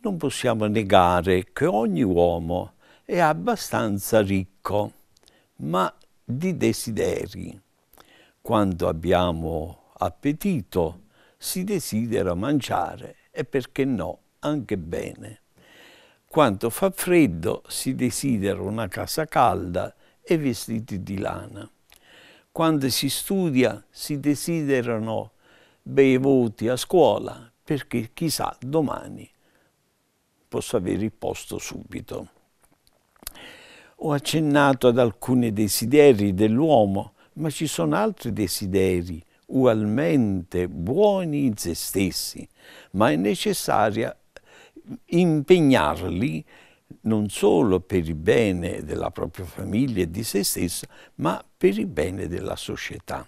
Non possiamo negare che ogni uomo è abbastanza ricco, ma di desideri. Quando abbiamo appetito si desidera mangiare e perché no, anche bene. Quando fa freddo si desidera una casa calda e vestiti di lana. Quando si studia si desiderano bei voti a scuola perché chissà domani posso avere il posto subito. Ho accennato ad alcuni desideri dell'uomo, ma ci sono altri desideri ugualmente buoni in se stessi, ma è necessario impegnarli non solo per il bene della propria famiglia e di se stessa, ma per il bene della società.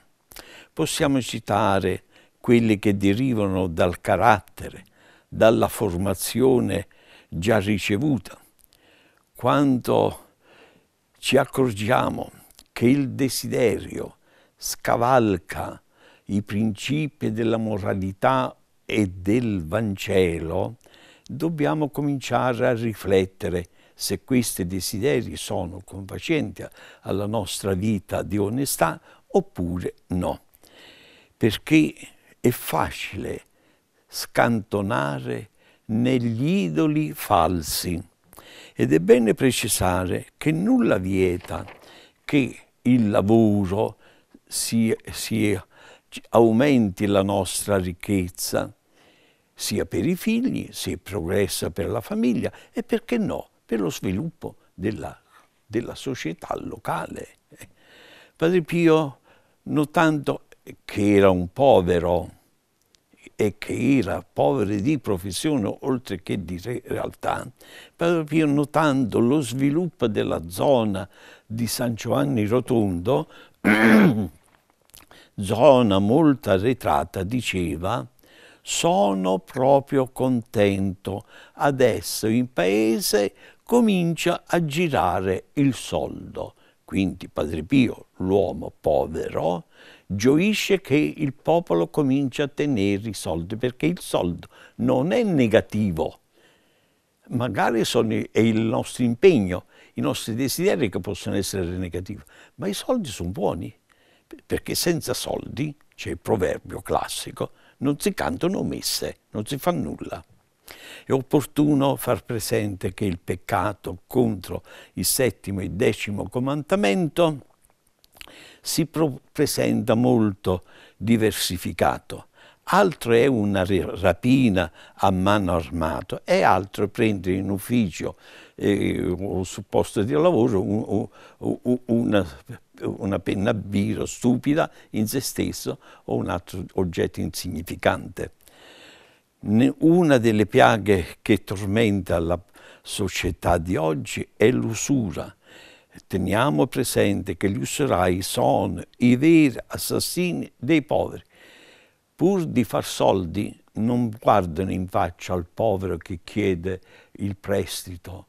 Possiamo citare quelli che derivano dal carattere, dalla formazione già ricevuta. Quando ci accorgiamo che il desiderio scavalca i principi della moralità e del Vangelo, dobbiamo cominciare a riflettere se questi desideri sono confacenti alla nostra vita di onestà oppure no. Perché è facile scantonare negli idoli falsi. Ed è bene precisare che nulla vieta che il lavoro si, si aumenti la nostra ricchezza, sia per i figli, se progressa per la famiglia e perché no, per lo sviluppo della, della società locale. Padre Pio, notando che era un povero e che era povero di professione oltre che di realtà, Padre Pio notando lo sviluppo della zona di San Giovanni Rotondo, zona molto arretrata, diceva sono proprio contento. Adesso in paese comincia a girare il soldo. Quindi Padre Pio, l'uomo povero, gioisce che il popolo comincia a tenere i soldi, perché il soldo non è negativo. Magari sono, è il nostro impegno, i nostri desideri che possono essere negativi, ma i soldi sono buoni, perché senza soldi, c'è il proverbio classico, non si cantano messe, non si fa nulla. È opportuno far presente che il peccato contro il settimo e il decimo comandamento si presenta molto diversificato altro è una rapina a mano armata e altro prendere in ufficio eh, o sul posto di lavoro un, un, una, una, penna a biro stupida in se stesso o un altro oggetto insignificante. Una delle piaghe che tormenta la società di oggi è l'usura. Teniamo presente che gli usurai sono i veri assassini dei poveri pur di far soldi, non guardano in faccia al povero che chiede il prestito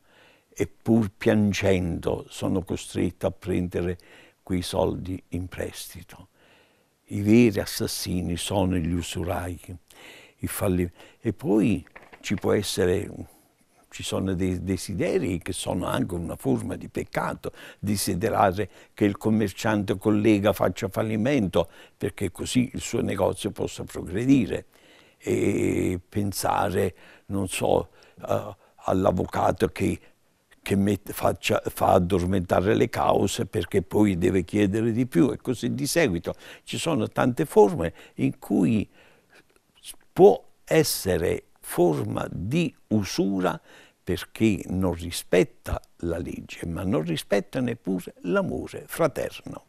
e pur piangendo sono costretti a prendere quei soldi in prestito. I veri assassini sono gli usurai. I E poi ci può essere ci sono dei desideri che sono anche una forma di peccato, desiderare che il commerciante collega faccia fallimento perché così il suo negozio possa progredire e pensare, non so, uh, all'avvocato che, che mette, faccia, fa addormentare le cause perché poi deve chiedere di più e così di seguito. Ci sono tante forme in cui può essere forma di usura perché non rispetta la legge, ma non rispetta neppure l'amore fraterno.